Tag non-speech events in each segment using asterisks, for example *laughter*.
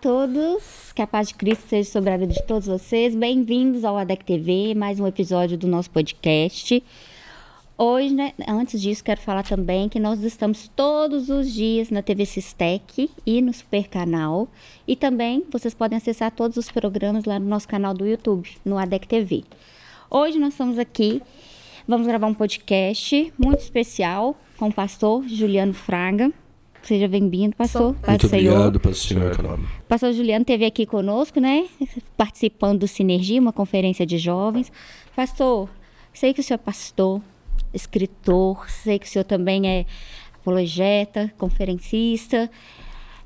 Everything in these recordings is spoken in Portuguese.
todos, que a paz de Cristo seja sobre a vida de todos vocês. Bem-vindos ao ADEC TV, mais um episódio do nosso podcast. Hoje, né, antes disso, quero falar também que nós estamos todos os dias na TV Sistec e no Super Canal. E também vocês podem acessar todos os programas lá no nosso canal do YouTube, no ADEC TV. Hoje nós estamos aqui, vamos gravar um podcast muito especial com o pastor Juliano Fraga. Seja bem-vindo, pastor. Muito obrigado, pastor Senhor Pastor Juliano esteve aqui conosco, né? Participando do Sinergia, uma conferência de jovens. Pastor, sei que o senhor é pastor, escritor, sei que o senhor também é apologeta, conferencista.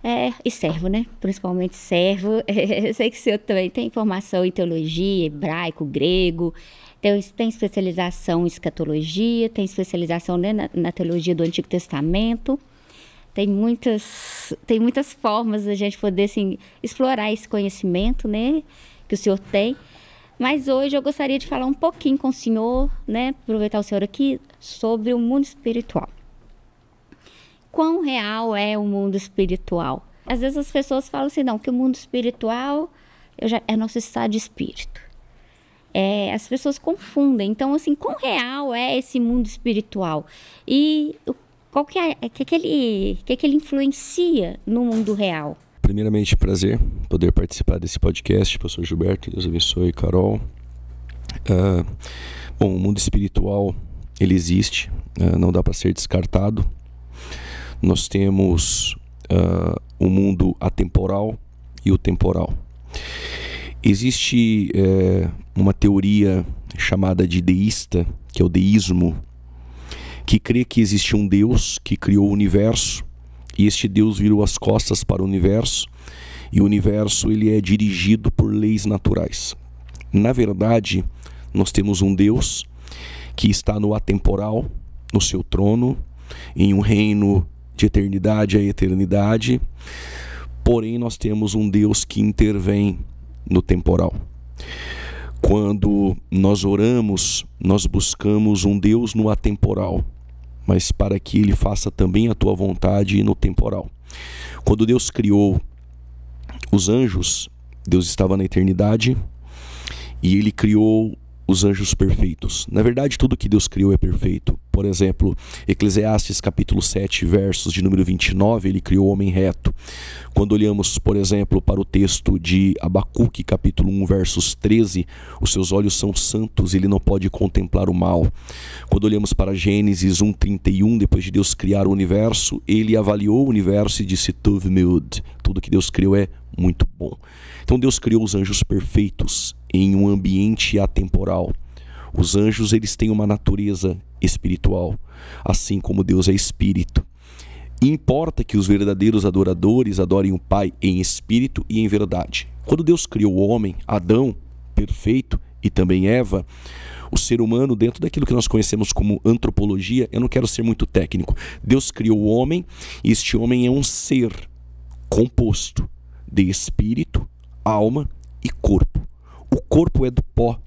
É, e servo, né? Principalmente servo. É, *laughs* sei que o senhor também tem formação em teologia, hebraico, grego. Tem, tem especialização em escatologia, tem especialização né, na, na teologia do Antigo Testamento tem muitas, tem muitas formas da gente poder assim, explorar esse conhecimento né, que o senhor tem. Mas hoje eu gostaria de falar um pouquinho com o senhor, né, aproveitar o senhor aqui, sobre o mundo espiritual. Quão real é o mundo espiritual? Às vezes as pessoas falam assim, não, que o mundo espiritual já, é nosso estado de espírito. É, as pessoas confundem. Então, assim, quão real é esse mundo espiritual? E o qual que é, é que, que, ele, que, que ele influencia no mundo real? Primeiramente, prazer poder participar desse podcast, pastor Gilberto, Deus abençoe, Carol. Uh, bom, o mundo espiritual, ele existe, uh, não dá para ser descartado. Nós temos uh, o mundo atemporal e o temporal. Existe eh, uma teoria chamada de deísta, que é o deísmo, que crê que existe um Deus que criou o universo e este Deus virou as costas para o universo e o universo ele é dirigido por leis naturais. Na verdade, nós temos um Deus que está no atemporal, no seu trono, em um reino de eternidade a eternidade. Porém, nós temos um Deus que intervém no temporal. Quando nós oramos, nós buscamos um Deus no atemporal, mas para que ele faça também a tua vontade no temporal. Quando Deus criou os anjos, Deus estava na eternidade e ele criou os anjos perfeitos. Na verdade, tudo que Deus criou é perfeito. Por exemplo, Eclesiastes capítulo 7, versos de número 29, ele criou o homem reto. Quando olhamos, por exemplo, para o texto de Abacuque capítulo 1, versos 13, os seus olhos são santos, ele não pode contemplar o mal. Quando olhamos para Gênesis 1, 31, depois de Deus criar o universo, ele avaliou o universo e disse, Tuv tudo que Deus criou é muito bom. Então Deus criou os anjos perfeitos em um ambiente atemporal. Os anjos eles têm uma natureza espiritual, assim como Deus é espírito. E importa que os verdadeiros adoradores adorem o Pai em espírito e em verdade. Quando Deus criou o homem, Adão, perfeito, e também Eva, o ser humano, dentro daquilo que nós conhecemos como antropologia, eu não quero ser muito técnico. Deus criou o homem e este homem é um ser composto de espírito, alma e corpo o corpo é do pó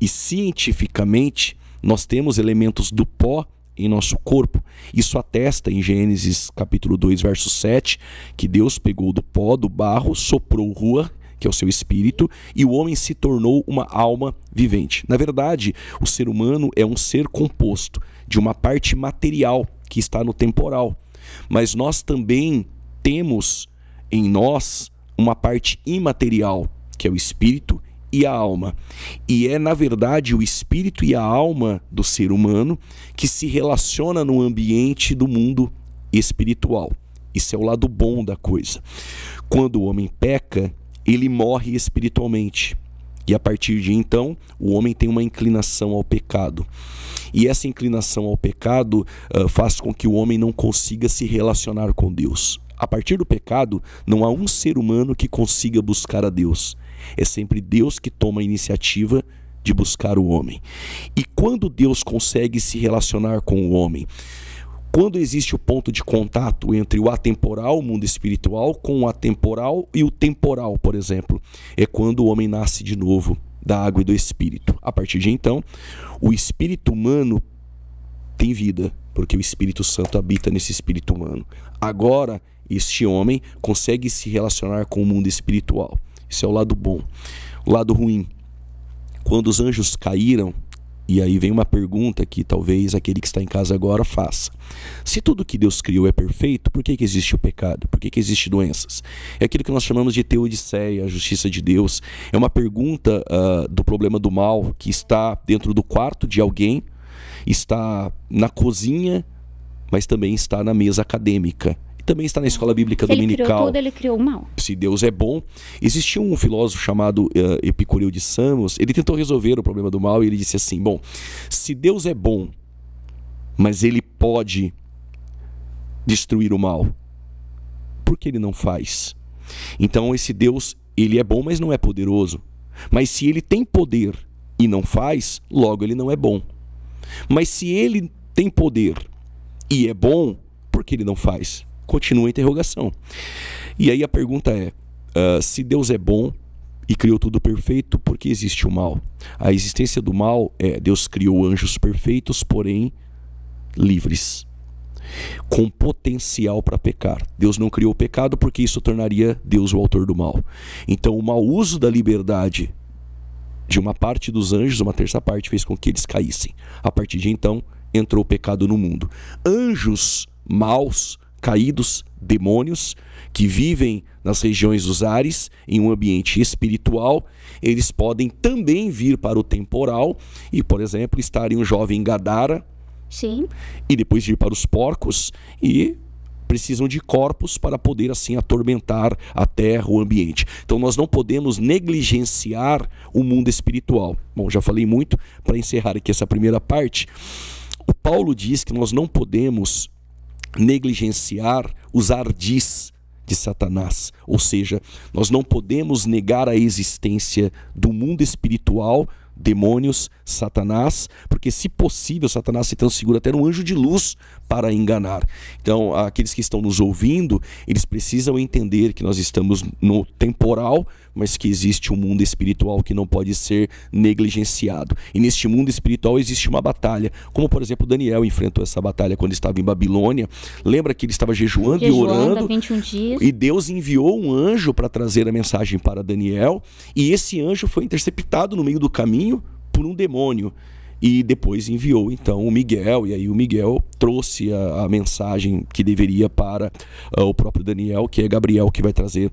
e cientificamente nós temos elementos do pó em nosso corpo. Isso atesta em Gênesis capítulo 2, verso 7, que Deus pegou do pó, do barro, soprou rua, que é o seu espírito, e o homem se tornou uma alma vivente. Na verdade, o ser humano é um ser composto de uma parte material que está no temporal, mas nós também temos em nós uma parte imaterial, que é o espírito, e a alma. E é, na verdade, o espírito e a alma do ser humano que se relaciona no ambiente do mundo espiritual. Isso é o lado bom da coisa. Quando o homem peca, ele morre espiritualmente. E a partir de então, o homem tem uma inclinação ao pecado. E essa inclinação ao pecado uh, faz com que o homem não consiga se relacionar com Deus. A partir do pecado, não há um ser humano que consiga buscar a Deus. É sempre Deus que toma a iniciativa de buscar o homem. E quando Deus consegue se relacionar com o homem, quando existe o ponto de contato entre o atemporal, o mundo espiritual, com o atemporal e o temporal, por exemplo, é quando o homem nasce de novo da água e do espírito. A partir de então, o espírito humano tem vida, porque o Espírito Santo habita nesse espírito humano. Agora, este homem consegue se relacionar com o mundo espiritual. Isso é o lado bom. O lado ruim. Quando os anjos caíram, e aí vem uma pergunta que talvez aquele que está em casa agora faça. Se tudo que Deus criou é perfeito, por que, que existe o pecado? Por que, que existe doenças? É aquilo que nós chamamos de teodiceia, a justiça de Deus. É uma pergunta uh, do problema do mal que está dentro do quarto de alguém, está na cozinha, mas também está na mesa acadêmica. E também está na escola bíblica Se dominical. Ele criou tudo, ele criou o mal. Se Deus é bom. Existia um filósofo chamado uh, Epicureu de Samos, ele tentou resolver o problema do mal e ele disse assim: bom, se Deus é bom, mas ele pode destruir o mal, por que ele não faz? Então esse Deus, ele é bom, mas não é poderoso. Mas se ele tem poder e não faz, logo ele não é bom. Mas se ele tem poder e é bom, por que ele não faz? Continua a interrogação. E aí a pergunta é: uh, se Deus é bom e criou tudo perfeito, por que existe o mal? A existência do mal é: Deus criou anjos perfeitos, porém livres com potencial para pecar. Deus não criou o pecado porque isso tornaria Deus o autor do mal. Então, o mau uso da liberdade de uma parte dos anjos, uma terça parte, fez com que eles caíssem. A partir de então, entrou o pecado no mundo. Anjos maus caídos, demônios, que vivem nas regiões dos ares, em um ambiente espiritual, eles podem também vir para o temporal e, por exemplo, estarem um jovem Gadara. Sim. E depois vir para os porcos e precisam de corpos para poder assim atormentar a terra, o ambiente. Então nós não podemos negligenciar o mundo espiritual. Bom, já falei muito para encerrar aqui essa primeira parte. O Paulo diz que nós não podemos negligenciar os ardis de Satanás. Ou seja, nós não podemos negar a existência do mundo espiritual, demônios, Satanás, porque se possível, Satanás se transfigura até um anjo de luz para enganar. Então, aqueles que estão nos ouvindo, eles precisam entender que nós estamos no temporal, mas que existe um mundo espiritual que não pode ser negligenciado. E neste mundo espiritual existe uma batalha, como por exemplo Daniel enfrentou essa batalha quando estava em Babilônia. Lembra que ele estava jejuando, jejuando e orando? 21 dias. E Deus enviou um anjo para trazer a mensagem para Daniel, e esse anjo foi interceptado no meio do caminho por um demônio e depois enviou então o Miguel, e aí o Miguel trouxe a, a mensagem que deveria para uh, o próprio Daniel, que é Gabriel que vai trazer uh,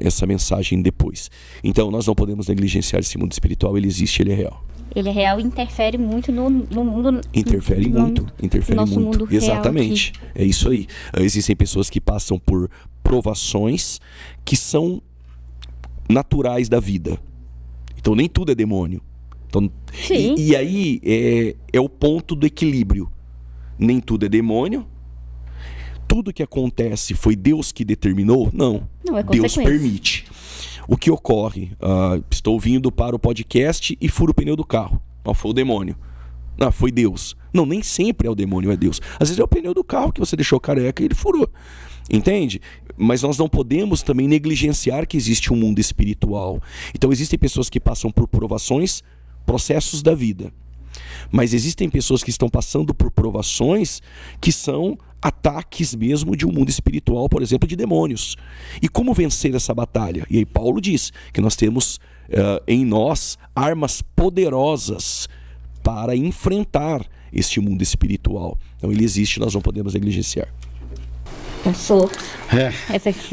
essa mensagem depois. Então nós não podemos negligenciar esse mundo espiritual, ele existe, ele é real. Ele é real e interfere muito no, no mundo. Interfere no, muito, interfere no muito. Exatamente. É isso aí. Ah, existem pessoas que passam por provações que são naturais da vida. Então nem tudo é demônio. Então, Sim. E, e aí é, é o ponto do equilíbrio. Nem tudo é demônio, tudo que acontece foi Deus que determinou? Não. Não é Deus permite. O que ocorre? Uh, estou vindo para o podcast e furo o pneu do carro. Não, foi o demônio. Não, foi Deus. Não, nem sempre é o demônio, é Deus. Às vezes é o pneu do carro que você deixou careca e ele furou. Entende? Mas nós não podemos também negligenciar que existe um mundo espiritual. Então existem pessoas que passam por provações processos da vida. Mas existem pessoas que estão passando por provações que são ataques mesmo de um mundo espiritual, por exemplo, de demônios. E como vencer essa batalha? E aí Paulo diz que nós temos uh, em nós armas poderosas para enfrentar este mundo espiritual. Então ele existe, nós não podemos negligenciar sou. É.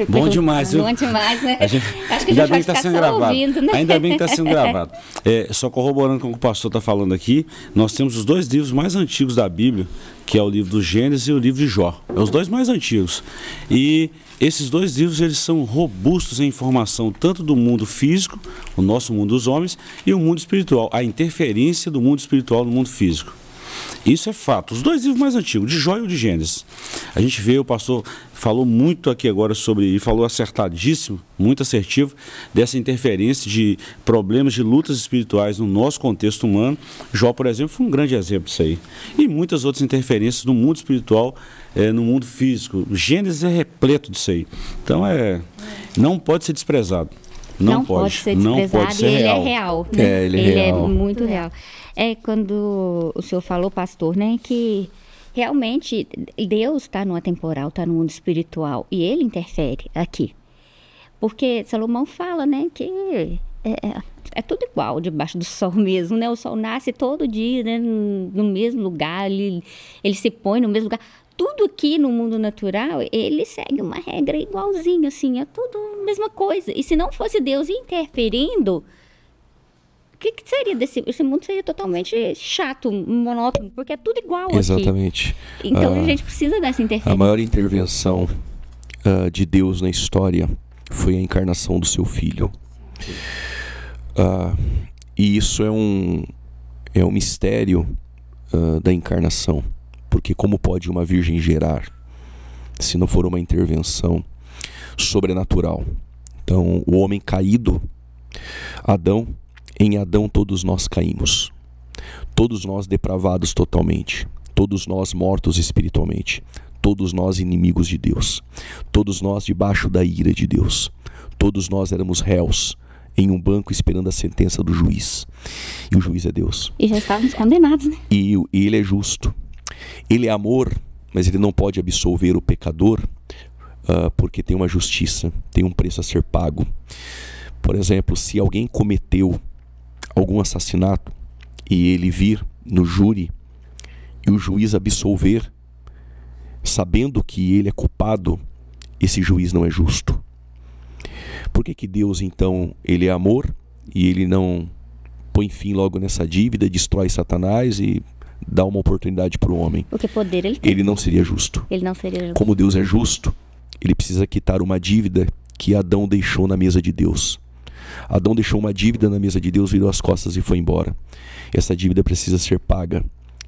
Bom demais, viu? Bom demais, né? Gente, *laughs* Acho que a gente vai ficar tá sendo gravado. Ouvindo, né? Ainda bem que está sendo gravado. *laughs* É, só corroborando com o que o pastor está falando aqui, nós temos os dois livros mais antigos da Bíblia, que é o livro do Gênesis e o livro de Jó. É os dois mais antigos. E esses dois livros eles são robustos em informação tanto do mundo físico, o nosso mundo dos homens, e o mundo espiritual, a interferência do mundo espiritual no mundo físico. Isso é fato. Os dois livros mais antigos, de Joia ou de Gênesis. A gente vê, o pastor falou muito aqui agora sobre, e falou acertadíssimo, muito assertivo, dessa interferência de problemas, de lutas espirituais no nosso contexto humano. Jó, por exemplo, foi um grande exemplo disso aí. E muitas outras interferências no mundo espiritual, é, no mundo físico. Gênesis é repleto disso aí. Então, é, não pode ser desprezado. Não, não pode, pode, ser desprezado. Não pode ser e ele é real. é real. Né? É, ele, ele é real. é muito real. É quando o senhor falou, pastor, né, que realmente Deus está no atemporal, está no mundo espiritual e ele interfere aqui. Porque Salomão fala, né, que é, é, é tudo igual debaixo do *laughs* sol mesmo, né? O sol nasce todo dia né? no mesmo lugar, ele, ele se põe no mesmo lugar tudo aqui no mundo natural, ele segue uma regra igualzinha, assim, é tudo a mesma coisa. E se não fosse Deus interferindo, o que, que, seria desse esse mundo? Seria totalmente chato, monótono, porque é tudo igual Exatamente. Aqui. Então a, a ah, gente precisa dessa interferência. A maior intervenção uh, de Deus na história foi a encarnação do seu filho. Uh, e isso é um, é um mistério uh, da encarnação porque como pode uma virgem gerar se não for uma intervenção sobrenatural? Então, o homem caído, Adão, em Adão todos nós caímos. Todos nós depravados totalmente, todos nós mortos espiritualmente, todos nós inimigos de Deus, todos nós debaixo da ira de Deus, todos nós éramos réus em um banco esperando a sentença do juiz. E o juiz é Deus. E já estávamos condenados, né? E, ele é justo. Ele é amor, mas ele não pode absolver o pecador, uh, porque tem uma justiça, tem um preço a ser pago. Por exemplo, se alguém cometeu algum assassinato e ele vir no júri e o juiz absolver, sabendo que ele é culpado, esse juiz não é justo. Por que, que Deus, então, ele é amor e ele não põe fim logo nessa dívida, destrói Satanás e dá uma oportunidade para o homem. Porque poder ele tem. Ele não seria justo. Ele não seria justo. Como Deus é justo, ele precisa quitar uma dívida que Adão deixou na mesa de Deus. Adão deixou uma dívida na mesa de Deus, virou as costas e foi embora. Essa dívida precisa ser paga.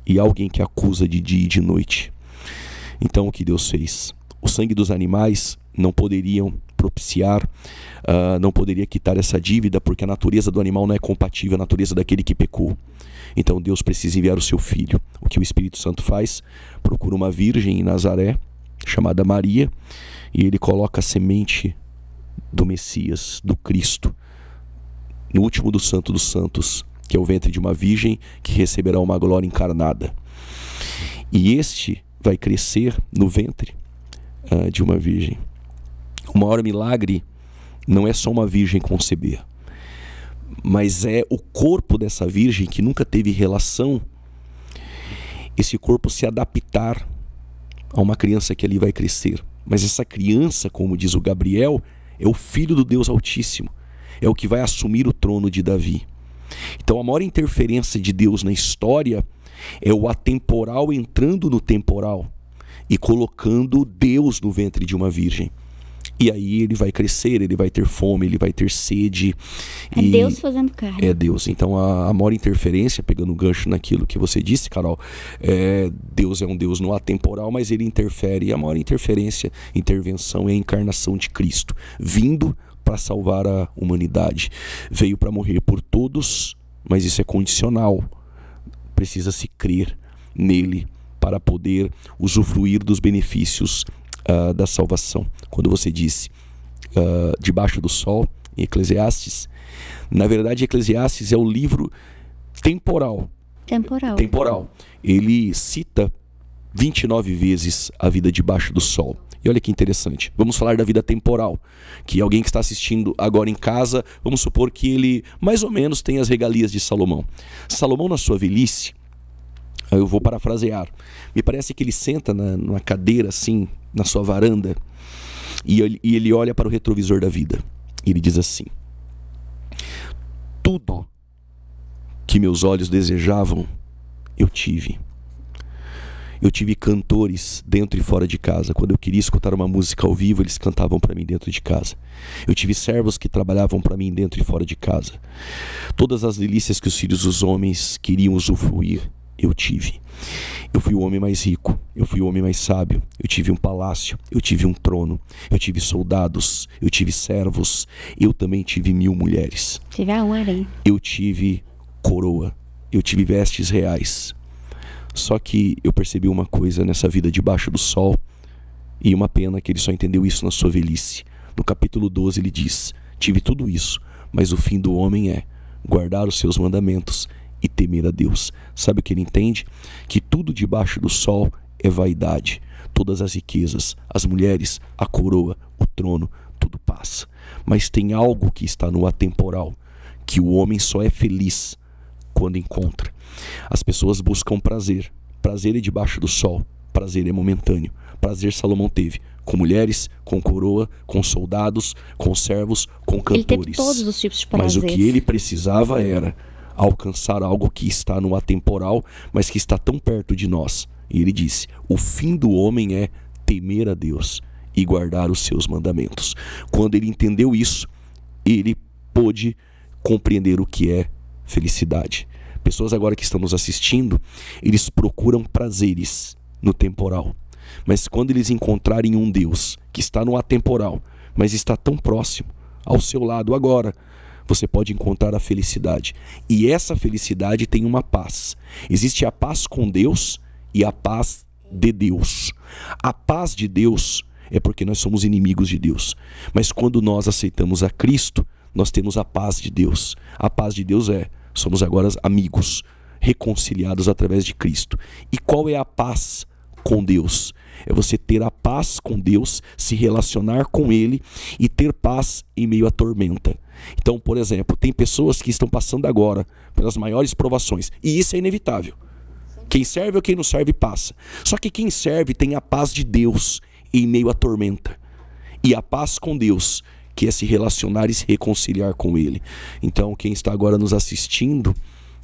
E alguém que acusa de dia e de noite. Então o que Deus fez? O sangue dos animais não poderiam propiciar, uh, não poderia quitar essa dívida, porque a natureza do animal não é compatível à natureza daquele que pecou. Então Deus precisa enviar o seu filho. O que o Espírito Santo faz? Procura uma virgem em Nazaré, chamada Maria, e ele coloca a semente do Messias, do Cristo, no último do Santo dos Santos, que é o ventre de uma virgem que receberá uma glória encarnada. E este vai crescer no ventre uh, de uma virgem. Uma hora milagre não é só uma virgem conceber, mas é o corpo dessa virgem que nunca teve relação, esse corpo se adaptar a uma criança que ali vai crescer. Mas essa criança, como diz o Gabriel, é o filho do Deus Altíssimo, é o que vai assumir o trono de Davi. Então a maior interferência de Deus na história é o atemporal entrando no temporal e colocando Deus no ventre de uma virgem. E aí ele vai crescer, ele vai ter fome, ele vai ter sede. É e... Deus fazendo carne. É Deus. Então a, a maior interferência, pegando gancho naquilo que você disse, Carol, é, Deus é um Deus no atemporal, mas ele interfere. E a maior interferência, intervenção é a encarnação de Cristo, vindo para salvar a humanidade. Veio para morrer por todos, mas isso é condicional. Precisa se crer nele para poder usufruir dos benefícios uh, da salvação. Quando você disse uh, ah, debaixo do sol, em Eclesiastes, na verdade, Eclesiastes é o livro temporal. Temporal. Temporal. Ele cita 29 vezes a vida debaixo do sol. E olha que interessante. Vamos falar da vida temporal, que alguém que está assistindo agora em casa, vamos supor que ele mais ou menos tem as regalias de Salomão. Salomão, na sua velhice, eu vou parafrasear. Me parece que ele senta na, numa cadeira assim, na sua varanda, e ele, e ele olha para o retrovisor da vida. E ele diz assim: Tudo que meus olhos desejavam, eu tive. Eu tive cantores dentro e fora de casa. Quando eu queria escutar uma música ao vivo, eles cantavam para mim dentro de casa. Eu tive servos que trabalhavam para mim dentro e fora de casa. Todas as delícias que os filhos dos homens queriam usufruir, eu tive. Eu fui o homem mais rico, eu fui o homem mais sábio, eu tive um palácio, eu tive um trono, eu tive soldados, eu tive servos, eu também tive mil mulheres. Tive a um harém. Eu tive coroa, eu tive vestes reais. Só que eu percebi uma coisa nessa vida debaixo do sol, e uma pena que ele só entendeu isso na sua velhice. No capítulo 12 ele diz: Tive tudo isso, mas o fim do homem é guardar os seus mandamentos e temer a Deus. Sabe o que ele entende? Que tudo debaixo do sol é vaidade. Todas as riquezas, as mulheres, a coroa, o trono, tudo passa. Mas tem algo que está no atemporal, que o homem só é feliz quando encontra. As pessoas buscam prazer. Prazer é debaixo do sol, prazer é momentâneo. Prazer Salomão teve com mulheres, com coroa, com soldados, com servos, com cantores. Ele teve todos os tipos de prazeres. Mas o que ele precisava era alcançar algo que está no atemporal, mas que está tão perto de nós. E ele disse: O fim do homem é temer a Deus e guardar os seus mandamentos. Quando ele entendeu isso, ele pôde compreender o que é felicidade. Pessoas agora que estão nos assistindo, eles procuram prazeres no temporal. Mas quando eles encontrarem um Deus que está no atemporal, mas está tão próximo, ao seu lado agora, você pode encontrar a felicidade. E essa felicidade tem uma paz. Existe a paz com Deus e a paz de Deus. A paz de Deus é porque nós somos inimigos de Deus. Mas quando nós aceitamos a Cristo, nós temos a paz de Deus. A paz de Deus é, somos agora amigos, reconciliados através de Cristo. E qual é a paz com Deus? É você ter a paz com Deus, se relacionar com Ele e ter paz em meio à tormenta. Então, por exemplo, tem pessoas que estão passando agora pelas maiores provações, e isso é inevitável. Quem serve ou é quem não serve passa. Só que quem serve tem a paz de Deus em meio à tormenta. E a paz com Deus, que é se relacionar e se reconciliar com Ele. Então, quem está agora nos assistindo,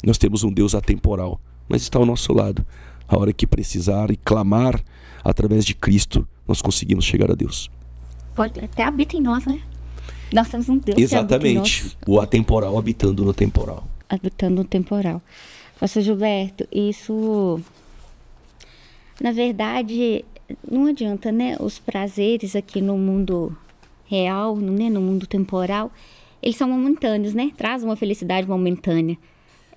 nós temos um Deus atemporal, mas está ao nosso lado a hora que precisar e clamar através de Cristo, nós conseguimos chegar a Deus. Pode até habita em nós, né? Nós temos um Deus Exatamente. Que habita O atemporal habitando no temporal. Habitando no temporal. Pastor Gilberto, isso na verdade não adianta, né? Os prazeres aqui no mundo real, né? no mundo temporal, eles são momentâneos, né? Traz uma felicidade momentânea.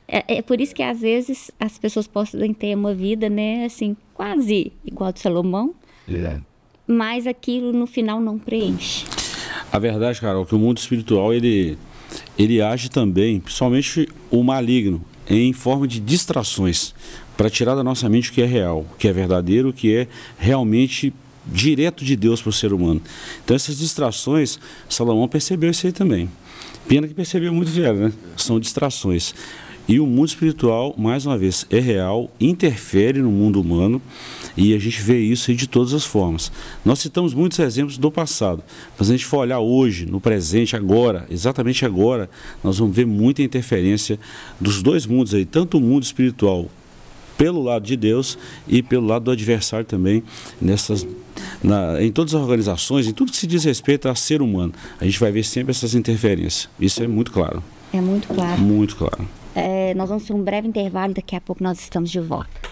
É, é, por isso que às vezes as pessoas podem ter uma vida, né, assim, quase igual a de Salomão. É. Mas aquilo no final não preenche. A verdade, Carol, é que o mundo espiritual ele ele age também, principalmente o maligno, em forma de distrações, para tirar da nossa mente o que é real, o que é verdadeiro, o que é realmente direto de Deus para o ser humano. Então essas distrações, Salomão percebeu isso aí também. Pena que percebeu muito velho, né? São distrações. E o mundo espiritual, mais uma vez, é real, interfere no mundo humano e a gente vê isso de todas as formas. Nós citamos muitos exemplos do passado, mas a gente for olhar hoje, no presente, agora, exatamente agora, nós vamos ver muita interferência dos dois mundos aí, tanto o mundo espiritual pelo lado de Deus e pelo lado do adversário também nessas na, em todas as organizações, em tudo que se diz respeito a ser humano. A gente vai ver sempre essas interferências. Isso é muito claro. É muito claro. Muito claro nós vamos ter um breve intervalo e daqui a pouco nós estamos de volta.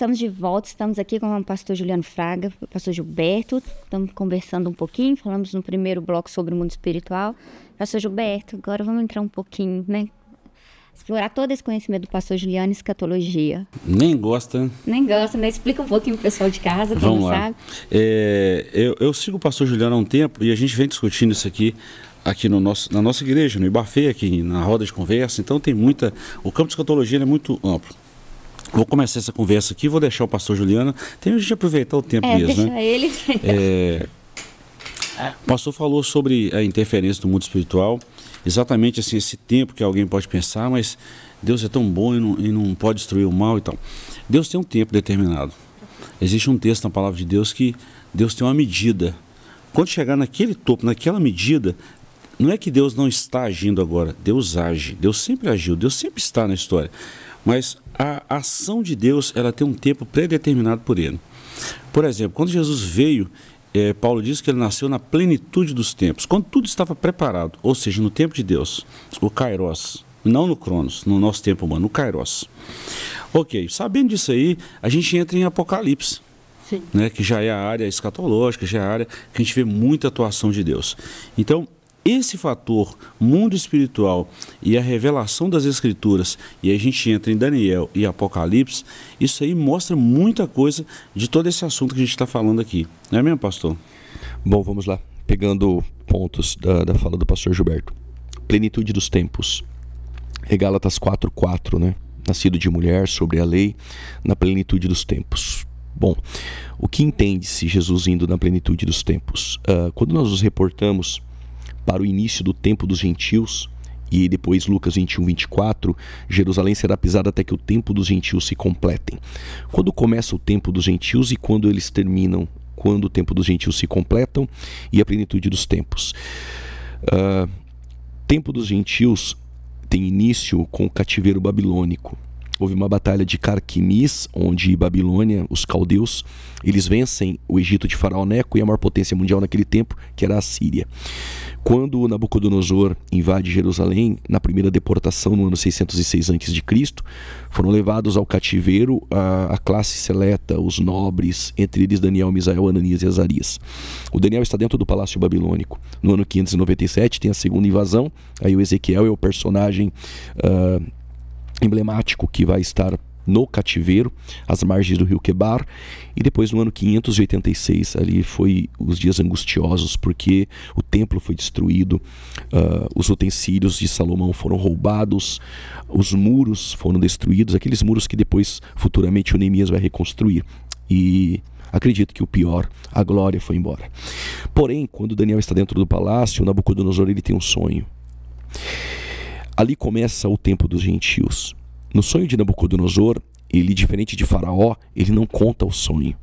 estamos de volta, estamos aqui com o pastor Juliano Fraga, o pastor Gilberto, estamos conversando um pouquinho, falamos no primeiro bloco sobre o mundo espiritual. Pastor Gilberto, agora vamos entrar um pouquinho, né? Explorar todo esse conhecimento do pastor Juliano em escatologia. Nem gosta. Nem gosta, né? Explica um pouquinho pro pessoal de casa, quem vamos não lá. sabe. É, eu, eu sigo o pastor Juliano há um tempo e a gente vem discutindo isso aqui aqui no nosso, na nossa igreja, no Ibafê, aqui na roda de conversa. Então tem muita. O campo de escatologia é muito amplo. Vou começar essa conversa aqui, vou deixar o pastor Juliano. Tem a gente aproveitar o tempo é, mesmo, deixa né? Ele. É, o pastor falou sobre a interferência do mundo espiritual, exatamente assim, esse tempo que alguém pode pensar, mas Deus é tão bom e não, e não pode destruir o mal e tal. Deus tem um tempo determinado. Existe um texto na palavra de Deus que Deus tem uma medida. Quando chegar naquele topo, naquela medida, não é que Deus não está agindo agora, Deus age, Deus sempre agiu, Deus sempre está na história. Mas a ação de Deus, ela tem um tempo predeterminado por ele. Por exemplo, quando Jesus veio, é, Paulo diz que ele nasceu na plenitude dos tempos, quando tudo estava preparado, ou seja, no tempo de Deus, o Kairos, não no Cronos, no nosso tempo humano, no Kairos. Ok, sabendo disso aí, a gente entra em Apocalipse. Né, que já é a área escatológica, já é a área que a gente vê muita atuação de Deus. Então, esse fator mundo espiritual e a revelação das escrituras e a gente entra em Daniel e Apocalipse isso aí mostra muita coisa de todo esse assunto que a gente está falando aqui não é mesmo pastor bom vamos lá pegando pontos da, da fala do pastor Gilberto plenitude dos tempos é Gálatas 4:4 né nascido de mulher sobre a lei na plenitude dos tempos Bom, o que entende-se Jesus indo na plenitude dos tempos? Uh, quando nós nos reportamos para o início do tempo dos gentios, e depois Lucas 21, 24, Jerusalém será pisada até que o tempo dos gentios se completem. Quando começa o tempo dos gentios e quando eles terminam? Quando o tempo dos gentios se completam e a plenitude dos tempos. Uh, tempo dos gentios tem início com o cativeiro babilônico houve uma batalha de Carquimis, onde Babilônia, os caldeus, eles vencem o Egito de Faraó Neco e a maior potência mundial naquele tempo, que era a Síria. Quando Nabucodonosor invade Jerusalém, na primeira deportação no ano 606 a.C., foram levados ao cativeiro a, a, classe seleta, os nobres, entre eles Daniel, Misael, Ananias e Azarias. O Daniel está dentro do Palácio Babilônico. No ano 597 tem a segunda invasão, aí o Ezequiel é o personagem uh, emblemático que vai estar no cativeiro, às margens do rio Quebar, e depois no ano 586 ali foi os dias angustiosos porque o templo foi destruído, uh, os utensílios de Salomão foram roubados, os muros foram destruídos, aqueles muros que depois futuramente o Neemias vai reconstruir e Acredito que o pior, a glória foi embora. Porém, quando Daniel está dentro do palácio, Nabucodonosor ele tem um sonho. Ali começa o tempo dos gentios. No sonho de Nabucodonosor, ele, diferente de Faraó, ele não conta o sonho.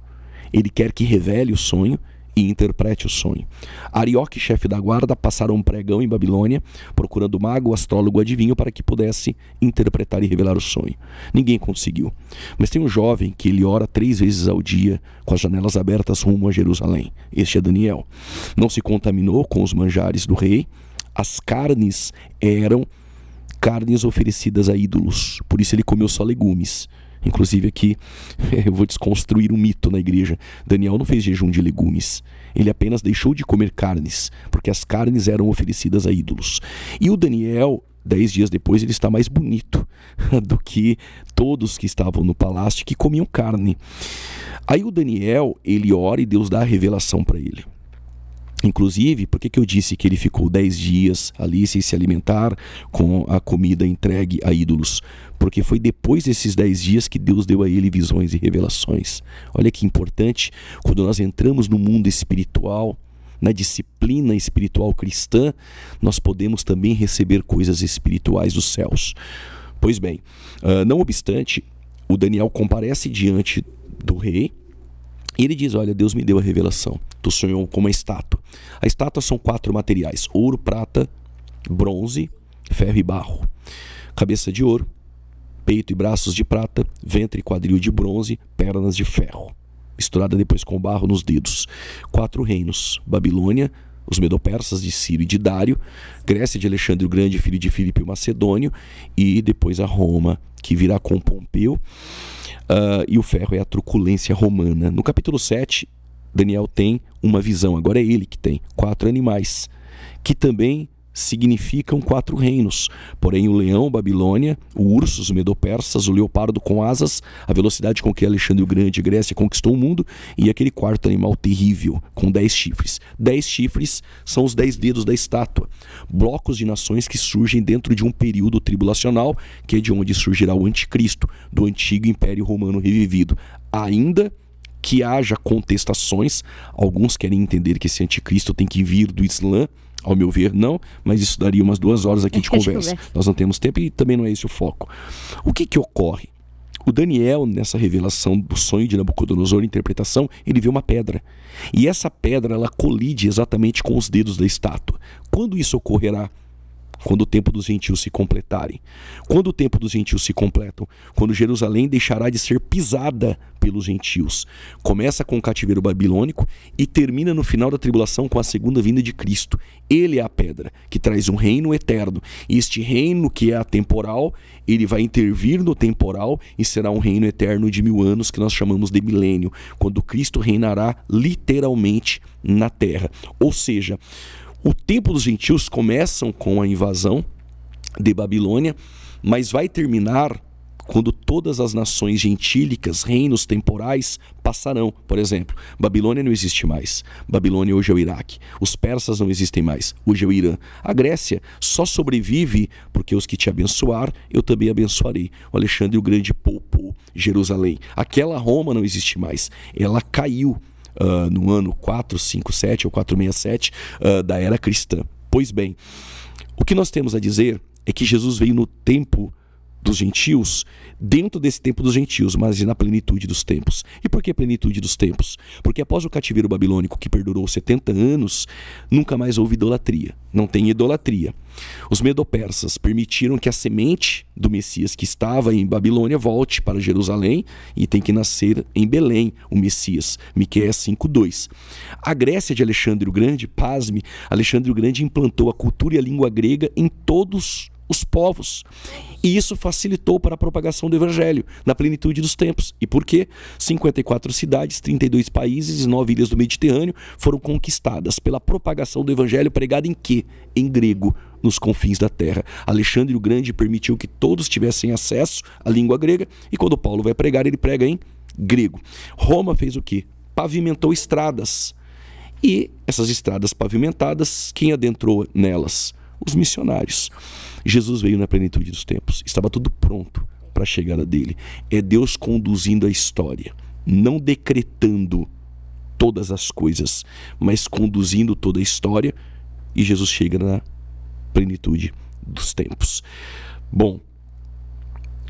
Ele quer que revele o sonho e interprete o sonho. Arioque, chefe da guarda, passaram um pregão em Babilônia, procurando mago, astrólogo, adivinho para que pudesse interpretar e revelar o sonho. Ninguém conseguiu. Mas tem um jovem que ele ora três vezes ao dia, com as janelas abertas rumo a Jerusalém. Este é Daniel. Não se contaminou com os manjares do rei, as carnes eram carnes oferecidas a ídolos. Por isso ele comeu só legumes. Inclusive aqui *laughs* eu vou desconstruir um mito na igreja. Daniel não fez jejum de legumes. Ele apenas deixou de comer carnes, porque as carnes eram oferecidas a ídolos. E o Daniel, dez dias depois, ele está mais bonito *laughs* do que todos que estavam no palácio que comiam carne. Aí o Daniel, ele ora e Deus dá a revelação para ele. Inclusive, por que, que eu disse que ele ficou 10 dias ali sem se alimentar com a comida entregue a ídolos? Porque foi depois desses 10 dias que Deus deu a ele visões e revelações. Olha que importante, quando nós entramos no mundo espiritual, na disciplina espiritual cristã, nós podemos também receber coisas espirituais dos céus. Pois bem, ah, não obstante, o Daniel comparece diante do rei, e ele diz: Olha, Deus me deu a revelação. Tu sonhou com uma estátua. A estátua são quatro materiais: ouro, prata, bronze, ferro e barro. Cabeça de ouro, peito e braços de prata, ventre e quadril de bronze, pernas de ferro. Misturada depois com barro nos dedos. Quatro reinos: Babilônia, os Medopersas de Ciro e de Dário, Grécia de Alexandre o Grande, filho de Filipe o Macedônio, e depois a Roma, que virá com Pompeu Uh, e o ferro é a truculência romana. No capítulo 7, Daniel tem uma visão, agora é ele que tem, quatro animais, que também significam quatro reinos. Porém, o leão, Babilônia, o urso, os medopersas, o leopardo com asas, a velocidade com que Alexandre o Grande, Grécia, conquistou o mundo, e aquele quarto animal terrível, com dez chifres. Dez chifres são os dez dedos da estátua, blocos de nações que surgem dentro de um período tribulacional, que é de onde surgirá o anticristo, do antigo Império Romano revivido. Ainda que haja contestações, alguns querem entender que esse anticristo tem que vir do Islã, ao meu ver, não, mas isso daria umas duas horas aqui é, de conversa. Nós não temos tempo e também não é esse o foco. O que que ocorre? O Daniel, nessa revelação do sonho de Nabucodonosor, interpretação, ele vê uma pedra. E essa pedra, ela colide exatamente com os dedos da estátua. Quando isso ocorrerá? quando o tempo dos gentios se completarem. Quando o tempo dos gentios se completam? Quando Jerusalém deixará de ser pisada pelos gentios. Começa com o cativeiro babilônico e termina no final da tribulação com a segunda vinda de Cristo. Ele é a pedra que traz um reino eterno. E este reino que é atemporal, ele vai intervir no temporal e será um reino eterno de mil anos que nós chamamos de milênio, quando Cristo reinará literalmente na terra. Ou seja, o tempo dos gentios começam com a invasão de Babilônia, mas vai terminar quando todas as nações gentílicas, reinos temporais, passarão. Por exemplo, Babilônia não existe mais. Babilônia hoje é o Iraque. Os persas não existem mais. Hoje é o Irã. A Grécia só sobrevive porque os que te abençoar, eu também abençoarei. O Alexandre o Grande poupou Jerusalém. Aquela Roma não existe mais. Ela caiu uh, no ano 457 ou 467 uh, ah, da era cristã. Pois bem, o que nós temos a dizer é que Jesus veio no tempo dos gentios dentro desse tempo dos gentios, mas na plenitude dos tempos. E por que plenitude dos tempos? Porque após o cativeiro babilônico que perdurou 70 anos, nunca mais houve idolatria. Não tem idolatria. Os medopersas permitiram que a semente do Messias que estava em Babilônia volte para Jerusalém e tem que nascer em Belém, o Messias, Miqueias 5:2. A Grécia de Alexandre o Grande, pasme, Alexandre o Grande implantou a cultura e a língua grega em todos os povos. E isso facilitou para a propagação do evangelho na plenitude dos tempos. E por quê? 54 cidades, 32 países e 9 ilhas do Mediterrâneo foram conquistadas pela propagação do evangelho pregado em quê? Em grego, nos confins da terra. Alexandre o Grande permitiu que todos tivessem acesso à língua grega, e quando Paulo vai pregar, ele prega em grego. Roma fez o quê? Pavimentou estradas. E essas estradas pavimentadas, quem adentrou nelas? os missionários. Jesus veio na plenitude dos tempos, estava tudo pronto para a chegada dele. É Deus conduzindo a história, não decretando todas as coisas, mas conduzindo toda a história e Jesus chega na plenitude dos tempos. Bom,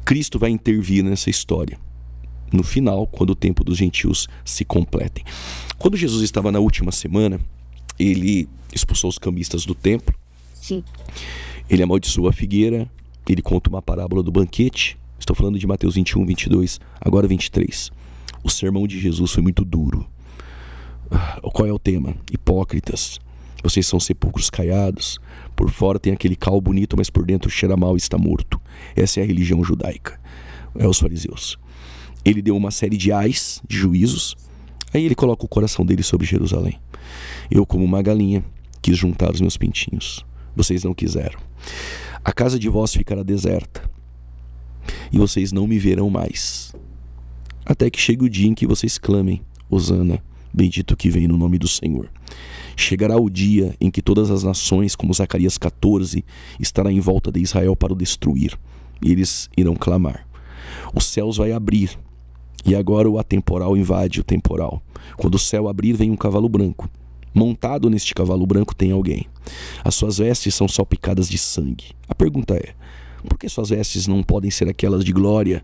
Cristo vai intervir nessa história no final, quando o tempo dos gentios se completem. Quando Jesus estava na última semana, ele expulsou os cambistas do templo, Sim. Ele amaldiçoa a figueira, ele conta uma parábola do banquete. Estou falando de Mateus 21, 22, agora 23. O sermão de Jesus foi muito duro. Ah, qual é o tema? Hipócritas. Vocês são sepulcros caiados. Por fora tem aquele cal bonito, mas por dentro cheira mal e está morto. Essa é a religião judaica. É os fariseus. Ele deu uma série de ais, de juízos. Aí ele coloca o coração dele sobre Jerusalém. Eu, como uma galinha, quis juntar os meus pintinhos. Vocês não quiseram. A casa de vós ficará deserta, e vocês não me verão mais. Até que chegue o dia em que vocês clamem: Hosana, bendito que vem no nome do Senhor. Chegará o dia em que todas as nações, como Zacarias 14, estará em volta de Israel para o destruir, e eles irão clamar. Os céus vai abrir, e agora o atemporal invade o temporal. Quando o céu abrir, vem um cavalo branco. Montado neste cavalo branco tem alguém. As suas vestes são salpicadas de sangue. A pergunta é: por que suas vestes não podem ser aquelas de glória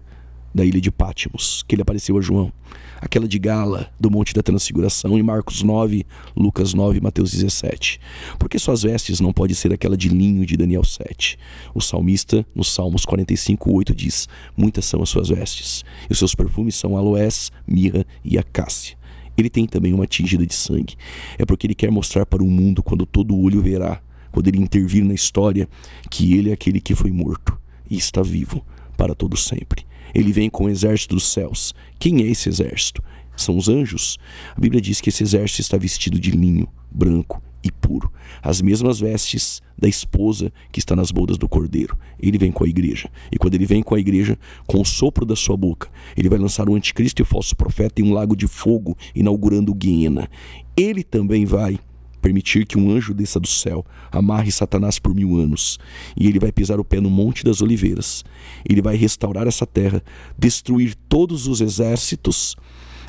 da ilha de Pátimos, que ele apareceu a João? Aquela de Gala, do Monte da Transfiguração, em Marcos 9, Lucas 9, Mateus 17. Por que suas vestes não podem ser aquela de linho de Daniel 7? O salmista, nos Salmos 45, 8, diz: Muitas são as suas vestes, e os seus perfumes são aloés, mirra e acácia. Ele tem também uma tingida de sangue. É porque ele quer mostrar para o mundo, quando todo olho verá, quando ele intervir na história, que ele é aquele que foi morto e está vivo para todo sempre. Ele vem com o exército dos céus. Quem é esse exército? são os anjos. A Bíblia diz que esse exército está vestido de linho branco e puro, as mesmas vestes da esposa que está nas bodas do cordeiro. Ele vem com a igreja. E quando ele vem com a igreja, com o sopro da sua boca, ele vai lançar o anticristo e o falso profeta em um lago de fogo, inaugurando Guiena. Ele também vai permitir que um anjo desça do céu, amarre Satanás por mil anos, e ele vai pisar o pé no Monte das Oliveiras. Ele vai restaurar essa terra, destruir todos os exércitos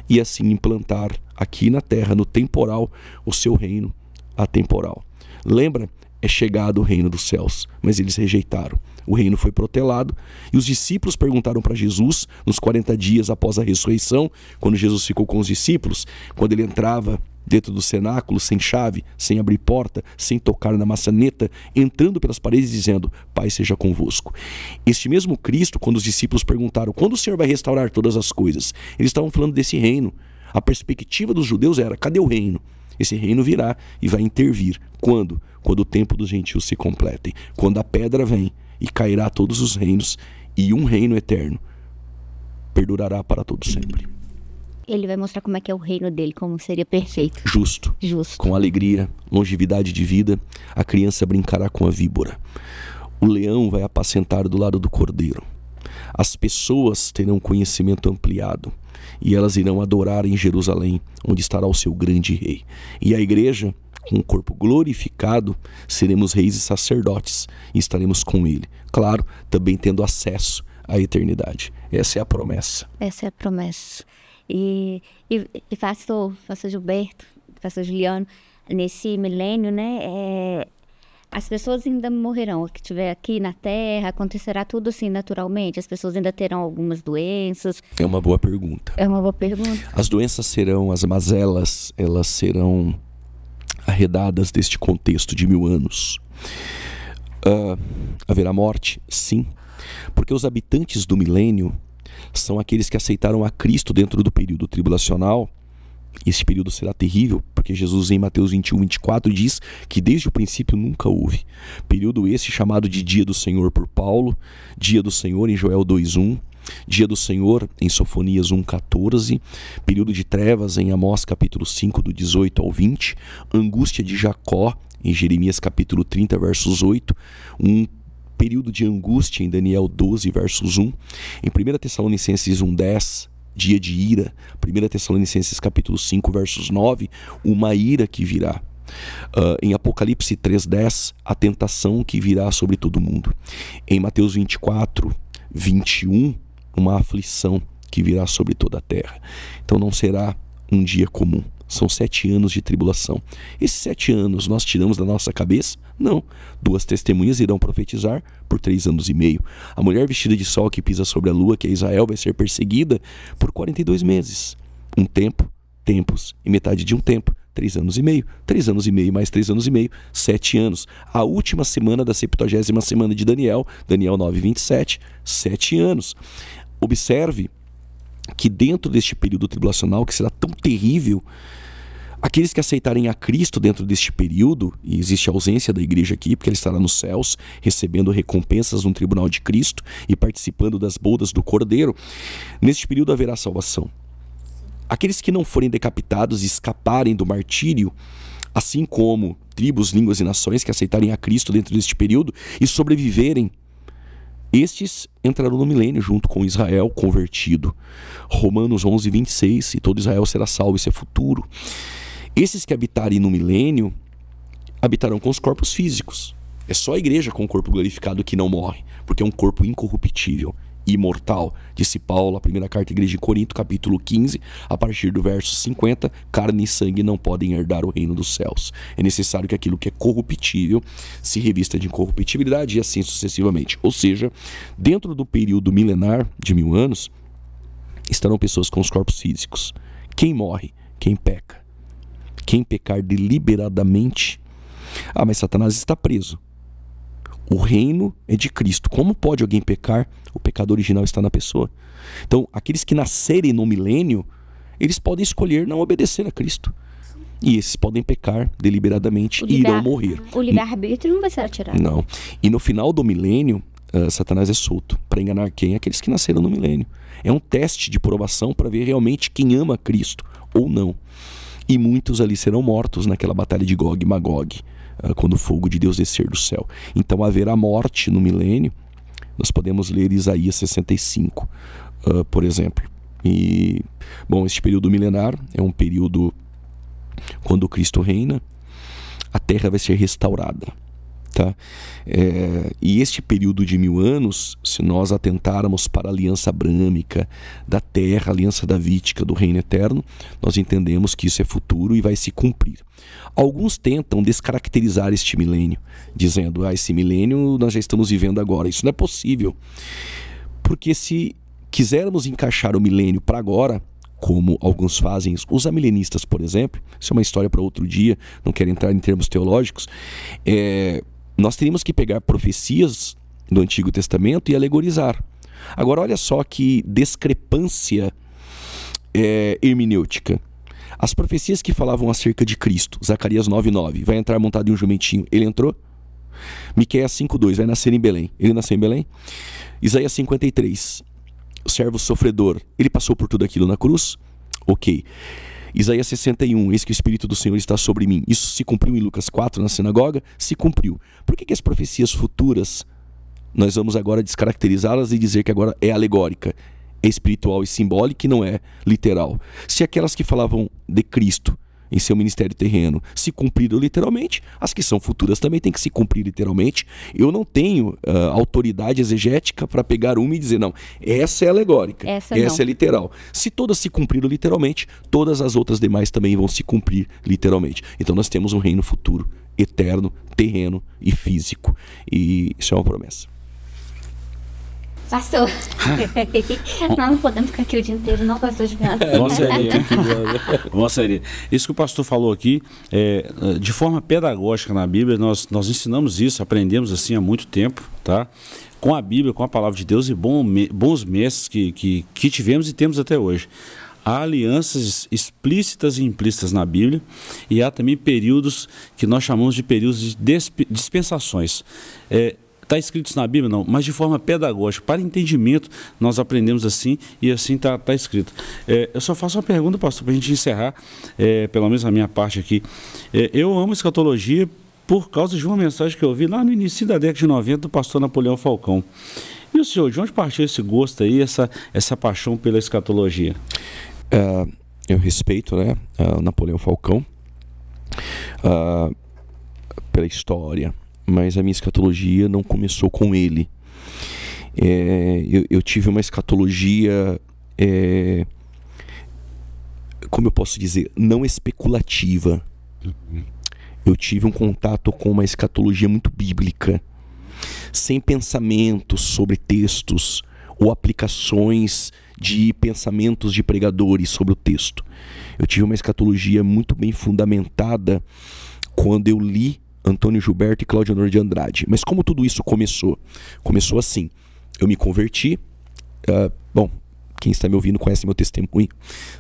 e assim implantar aqui na terra, no temporal, o seu reino atemporal. Lembra é chegado o reino dos céus. Mas eles rejeitaram. O reino foi protelado e os discípulos perguntaram para Jesus, nos 40 dias após a ressurreição, quando Jesus ficou com os discípulos, quando ele entrava dentro do cenáculo, sem chave, sem abrir porta, sem tocar na maçaneta, entrando pelas paredes dizendo: Pai seja convosco. Este mesmo Cristo, quando os discípulos perguntaram: Quando o Senhor vai restaurar todas as coisas? Eles estavam falando desse reino. A perspectiva dos judeus era: cadê o reino? Esse reino virá e vai intervir. Quando? quando o tempo dos gentios se complete, quando a pedra vem e cairá todos os reinos, e um reino eterno perdurará para todo sempre. Ele vai mostrar como é que é o reino dele, como seria perfeito. Justo. Justo. Com alegria, longevidade de vida, a criança brincará com a víbora. O leão vai apacentar do lado do cordeiro. As pessoas terão conhecimento ampliado e elas irão adorar em Jerusalém, onde estará o seu grande rei. E a igreja com o corpo glorificado, seremos reis e sacerdotes e estaremos com Ele. Claro, também tendo acesso à eternidade. Essa é a promessa. Essa é a promessa. E, e, e pastor, pastor Gilberto, pastor Juliano, nesse milênio, né, é, as pessoas ainda morrerão. O que tiver aqui na Terra acontecerá tudo assim naturalmente. As pessoas ainda terão algumas doenças. É uma boa pergunta. É uma boa pergunta. As doenças serão, as mazelas, elas serão arredadas deste contexto de mil anos. Uh, haverá morte? Sim, porque os habitantes do milênio são aqueles que aceitaram a Cristo dentro do período tribulacional. Esse período será terrível, porque Jesus em Mateus 21, 24 diz que desde o princípio nunca houve. Período esse chamado de Dia do Senhor por Paulo, Dia do Senhor em Joel 1. Dia do Senhor, em Sofonias 1,14, período de trevas, em Amós capítulo 5, do 18 ao 20, angústia de Jacó, em Jeremias capítulo 30, versos 8, um período de angústia em Daniel 12, versos 1, em 1 Tessalonicenses 1, 10, dia de ira, 1 Tessalonicenses capítulo 5, versos 9, uma ira que virá. Uh, em Apocalipse 3,10, a tentação que virá sobre todo mundo. Em Mateus 24, 21, uma aflição que virá sobre toda a terra. Então não será um dia comum. São sete anos de tribulação. Esses sete anos nós tiramos da nossa cabeça? Não. Duas testemunhas irão profetizar por três anos e meio. A mulher vestida de sol que pisa sobre a lua, que é Israel, vai ser perseguida por 42 meses. Um tempo, tempos e metade de um tempo. Três anos e meio, três anos e meio, mais três anos e meio, sete anos. A última semana da septuagésima semana de Daniel, Daniel 9, 27, sete anos. Observe que dentro deste período tribulacional, que será tão terrível, Aqueles que aceitarem a Cristo dentro deste período, e existe a ausência da igreja aqui, porque ela estará nos céus, recebendo recompensas no tribunal de Cristo e participando das bodas do Cordeiro, neste período haverá salvação. Aqueles que não forem decapitados e escaparem do martírio, assim como tribos, línguas e nações que aceitarem a Cristo dentro deste período e sobreviverem estes entrarão no milênio junto com Israel convertido. Romanos 11, 26. E todo Israel será salvo, isso é futuro. Esses que habitarem no milênio habitarão com os corpos físicos. É só a igreja com o corpo glorificado que não morre, porque é um corpo incorruptível imortal, disse Paulo, a primeira carta à igreja de Corinto, capítulo 15, a partir do verso 50, carne e sangue não podem herdar o reino dos céus. É necessário que aquilo que é corruptível se revista de incorruptibilidade e assim sucessivamente. Ou seja, dentro do período milenar de mil anos, estarão pessoas com os corpos físicos. Quem morre? Quem peca. Quem pecar deliberadamente. Ah, mas Satanás está preso. O reino é de Cristo. Como pode alguém pecar? O pecado original está na pessoa. Então, aqueles que nascerem no milênio, eles podem escolher não obedecer a Cristo. E esses podem pecar deliberadamente e irão morrer. O livre-arbítrio não vai ser atirado. Não. E no final do milênio, uh, Satanás é solto. Para enganar quem? Aqueles que nasceram no milênio. É um teste de provação para ver realmente quem ama Cristo ou não. E muitos ali serão mortos naquela batalha de Gog e Magog. Ah, quando o fogo de Deus descer do céu. Então haverá morte no milênio. Nós podemos ler Isaías 65, uh, ah, por exemplo. E, bom, este período milenar é um período quando Cristo reina, a terra vai ser restaurada. Tá? É, e este período de mil anos, se nós atentarmos para a aliança brâmica da terra, aliança davítica, do reino eterno, nós entendemos que isso é futuro e vai se cumprir. Alguns tentam descaracterizar este milênio, dizendo: ah, esse milênio nós já estamos vivendo agora. Isso não é possível. Porque se quisermos encaixar o milênio para agora, como alguns fazem, os amilenistas, por exemplo, isso é uma história para outro dia, não quero entrar em termos teológicos, é, nós teríamos que pegar profecias do Antigo Testamento e alegorizar. Agora, olha só que discrepância é, hermenêutica. As profecias que falavam acerca de Cristo, Zacarias 9,9, vai entrar montado em um jumentinho, ele entrou. Miqueias 5,2, vai nascer em Belém, ele nasceu em Belém. Isaías 53, o servo sofredor, ele passou por tudo aquilo na cruz? Ok. Isaías 61, eis que o Espírito do Senhor está sobre mim. Isso se cumpriu em Lucas 4 na sinagoga? Se cumpriu. Por que, que as profecias futuras nós vamos agora descaracterizá-las e dizer que agora é alegórica? É espiritual e simbólica e não é literal. Se aquelas que falavam de Cristo em seu ministério terreno se cumpriram literalmente, as que são futuras também têm que se cumprir literalmente. Eu não tenho uh, autoridade exegética para pegar uma e dizer, não, essa é alegórica, essa, essa é literal. Se todas se cumpriram literalmente, todas as outras demais também vão se cumprir literalmente. Então nós temos um reino futuro, eterno, terreno e físico. E isso é uma promessa. Passou. *laughs* Nós não podemos ficar aqui o dia inteiro, não passou de nada. Moçaria, isso que o pastor falou aqui, é, de forma pedagógica na Bíblia, nós, nós ensinamos isso, aprendemos assim há muito tempo, tá? Com a Bíblia, com a palavra de Deus e bom, bons mestres que, que, que tivemos e temos até hoje há alianças explícitas e implícitas na Bíblia e há também períodos que nós chamamos de períodos de dispensações. É, Está escrito isso na Bíblia? Não, mas de forma pedagógica, para entendimento, nós aprendemos assim e assim está tá escrito. É, eu só faço uma pergunta, pastor, para a gente encerrar, é, pelo menos a minha parte aqui. É, eu amo escatologia por causa de uma mensagem que eu vi lá no início da década de 90 do pastor Napoleão Falcão. E o senhor, de onde partiu esse gosto aí, essa, essa paixão pela escatologia? É, eu respeito, né, Napoleão Falcão, uh, pela história, mas a minha escatologia não começou com ele. É, eu, eu, tive uma escatologia, é, como eu posso dizer, não especulativa. Uhum. Eu tive um contato com uma escatologia muito bíblica, sem pensamentos sobre textos ou aplicações de pensamentos de pregadores sobre o texto. Eu tive uma escatologia muito bem fundamentada quando eu li Antônio Gilberto e Cláudio Honor de Andrade. Mas como tudo isso começou? Começou assim. Eu me converti. Uh, bom, quem está me ouvindo conhece meu testemunho,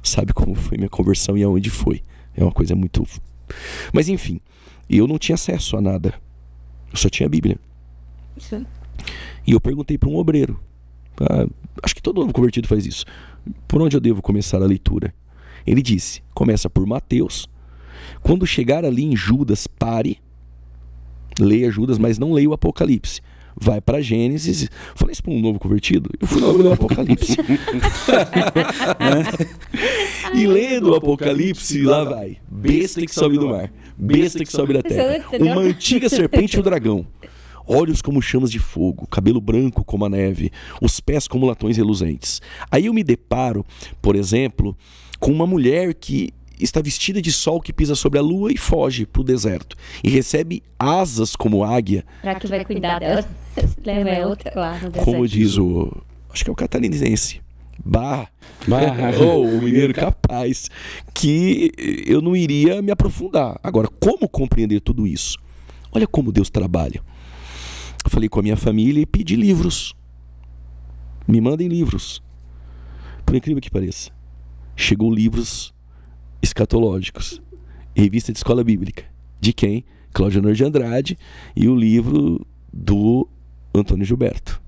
sabe como foi minha conversão e aonde foi. É uma coisa muito. Mas enfim, eu não tinha acesso a nada. Eu só tinha a Bíblia. Sim. E eu perguntei para um obreiro. Ah, acho que todo novo convertido faz isso. Por onde eu devo começar a leitura? Ele disse: começa por Mateus. Quando chegar ali em Judas, pare leia Judas, mas não leia o Apocalipse vai para Gênesis. Falei isso para um novo convertido? Eu fui logo no Apocalipse. *laughs* E lendo o Apocalipse, lá vai. Besta que sobe do mar, besta que sobe da é terra, uma antiga serpente e o dragão. Olhos como chamas de fogo, cabelo branco como a neve, os pés como latões reluzentes. Aí eu me deparo, por exemplo, com uma mulher que está vestida de sol que pisa sobre a lua e foge para o deserto. E recebe asas como águia. Para que vai cuidar dela? *laughs* Leva é ela lá no deserto. Como diz o. Acho que é o catarinense. Bah, bah. *laughs* ou oh, o mineiro capaz, que eu não iria me aprofundar. Agora, como compreender tudo isso? Olha como Deus trabalha. Eu falei com a minha família e pedi livros. Me mandem livros. Por incrível que pareça. Chegou livros escatológicos. Revista de Escola Bíblica. De quem? Cláudio Honor de Andrade e o livro do Antônio Gilberto.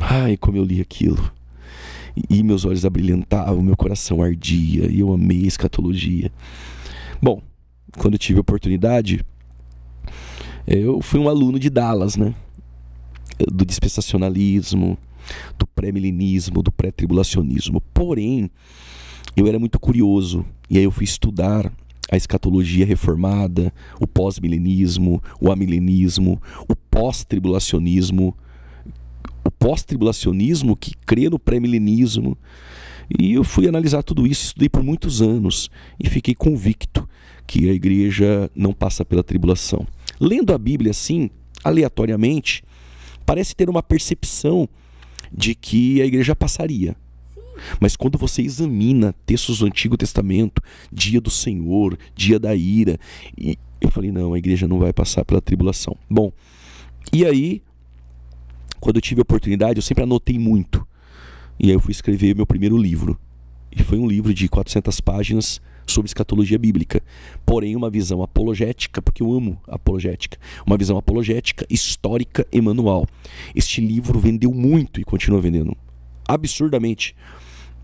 Ai, como eu li aquilo. E meus olhos abrilhantavam, meu coração ardia, e eu amei escatologia. Bom, quando eu tive a oportunidade, eu fui um aluno de Dallas, né? Do dispensacionalismo, do pré-milenismo, do pré-tribulacionismo. Porém, eu era muito curioso e aí eu fui estudar a escatologia reformada, o pós-milenismo, o amilenismo, o pós-tribulacionismo, o pós-tribulacionismo que crê no pré-milenismo. E eu fui analisar tudo isso, estudei por muitos anos e fiquei convicto que a igreja não passa pela tribulação. Lendo a Bíblia assim, aleatoriamente, parece ter uma percepção de que a igreja passaria mas quando você examina textos do Antigo Testamento, dia do Senhor, dia da ira, e eu falei, não, a igreja não vai passar pela tribulação. Bom, e aí, quando eu tive a oportunidade, eu sempre anotei muito. E aí eu fui escrever meu primeiro livro. E foi um livro de 400 páginas sobre escatologia bíblica. Porém, uma visão apologética, porque eu amo apologética. Uma visão apologética, histórica e manual. Este livro vendeu muito e continua vendendo absurdamente.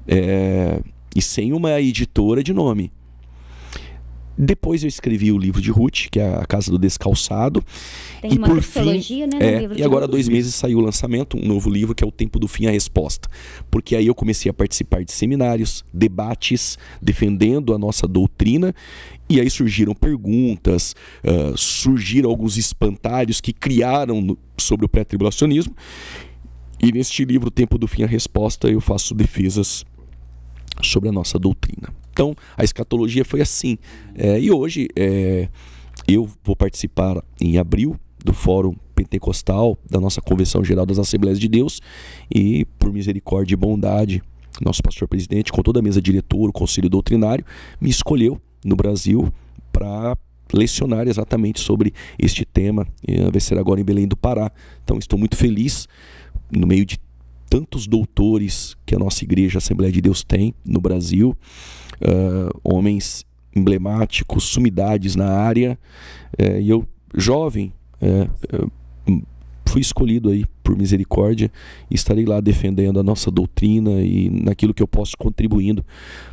É, e sem uma editora de nome. Depois eu escrevi o livro de Ruth, que é a Casa do Descalçado. Tem e por fim, né, é, e agora há dois meses saiu o lançamento, um novo livro que é o Tempo do Fim a Resposta, porque aí eu comecei a participar de seminários, debates, defendendo a nossa doutrina e aí surgiram perguntas, uh, surgiram alguns espantalhos que criaram no, sobre o pré-tribulacionismo. E neste livro, o Tempo do Fim a Resposta, eu faço defesas sobre a nossa doutrina. Então, a escatologia foi assim. É, e hoje é, eu vou participar em abril do Fórum Pentecostal da nossa Convenção Geral das Assembleias de Deus e, por misericórdia e bondade, nosso pastor presidente, com toda a mesa diretora, o conselho doutrinário, me escolheu no Brasil para lecionar exatamente sobre este tema. Vai ser agora em Belém do Pará. Então, estou muito feliz no meio de tantos doutores que a nossa igreja a Assembleia de Deus tem no Brasil, uh, homens emblemáticos, sumidades na área, uh, e eu, jovem, uh, fui escolhido aí por misericórdia e estarei lá defendendo a nossa doutrina e naquilo que eu posso contribuindo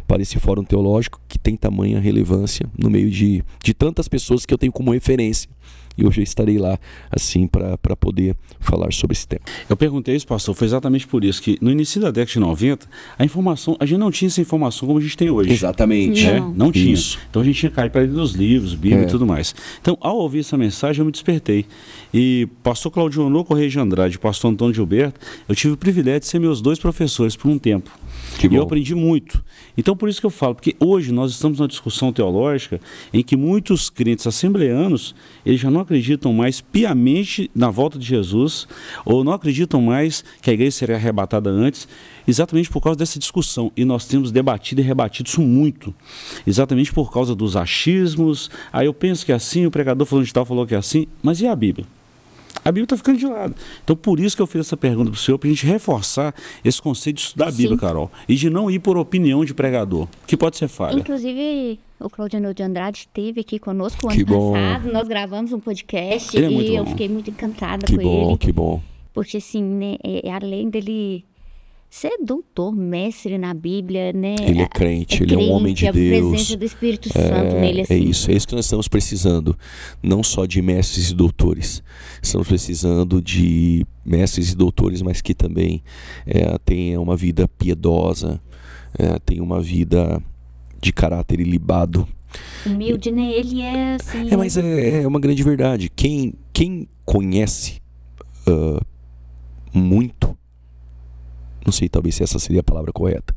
para esse fórum teológico que tem tamanha relevância no meio de, de tantas pessoas que eu tenho como referência e hoje eu estarei lá assim para poder falar sobre esse tema. Eu perguntei isso, pastor, foi exatamente por isso que no início da década de 90, a informação, a gente não tinha essa informação como a gente tem hoje. Exatamente. Né? Não, é, não tinha. Isso. Então a gente tinha caído para dos livros, Bíblia é. e tudo mais. Então, ao ouvir essa mensagem, eu me despertei. E pastor Claudio Honor Correia de Andrade, pastor Antônio Gilberto, eu tive o privilégio de ser meus dois professores por um tempo. Que e bom. eu aprendi muito. Então, por isso que eu falo, porque hoje nós estamos numa discussão teológica em que muitos crentes assembleanos, eles já não acreditam mais piamente na volta de Jesus, ou não acreditam mais que a igreja seria arrebatada antes, exatamente por causa dessa discussão. E nós temos debatido e rebatido isso muito, exatamente por causa dos achismos. Aí eu penso que é assim, o pregador falando de tal falou que é assim, mas e a Bíblia? a Bíblia está ficando de lado. Então, por isso que eu fiz essa pergunta para o senhor, para a gente reforçar esse conceito de estudar a Bíblia, Sim. Carol, e de não ir por opinião de pregador, que pode ser falha. Inclusive, o Claudiano de Andrade esteve aqui conosco que ano bom. passado, nós gravamos um podcast é e bom. eu fiquei muito encantada que com bom, ele. Que bom, que bom. Porque, assim, né, é, é além dele é doutor mestre na Bíblia, né? Ele é crente, é ele crente, é um homem de a Deus. A presença do Espírito Santo é, nele. É assim. É isso, é isso que nós estamos precisando. Não só de mestres e doutores. Estamos precisando de mestres e doutores, mas que também é, tenham uma vida piedosa, é, tenham uma vida de caráter ilibado. Humilde, né? Ele é assim. É, mas é, é uma grande verdade. Quem, quem conhece uh, muito não sei talvez se essa seria a palavra correta,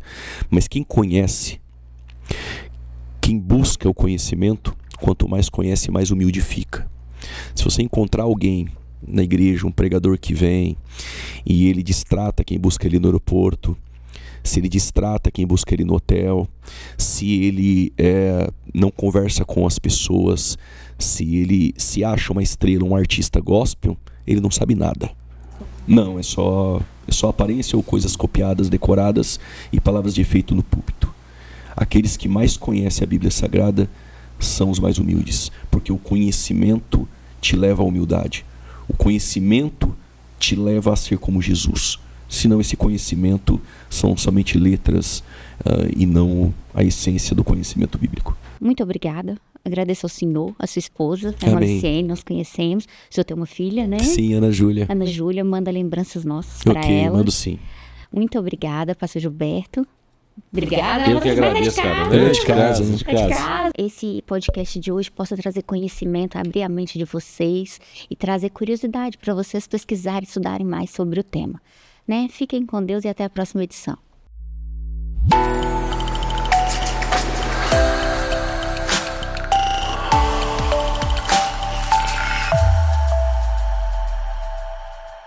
mas quem conhece, quem busca o conhecimento, quanto mais conhece, mais humilde fica. Se você encontrar alguém na igreja, um pregador que vem e ele distrata quem busca ele no aeroporto, se ele distrata quem busca ele no hotel, se ele é, não conversa com as pessoas, se ele se acha uma estrela, um artista gospel, ele não sabe nada. Não, é só, é só aparência ou coisas copiadas, decoradas e palavras de efeito no púlpito. Aqueles que mais conhecem a Bíblia Sagrada são os mais humildes, porque o conhecimento te leva à humildade. O conhecimento te leva a ser como Jesus. Senão, esse conhecimento são somente letras uh, e não a essência do conhecimento bíblico. Muito obrigada Agradeço ao senhor, à sua esposa, a Marciene, nós conhecemos. O senhor tem uma filha, né? Sim, Ana Júlia. Ana Júlia, manda lembranças nossas okay, para ela. Ok, mando sim. Muito obrigada, pastor Gilberto. Obrigada. Eu que agradeço, cara. de casa, de casa. Esse podcast de hoje possa trazer conhecimento, abrir a mente de vocês e trazer curiosidade para vocês pesquisarem e estudarem mais sobre o tema. Né? Fiquem com Deus e até a próxima edição.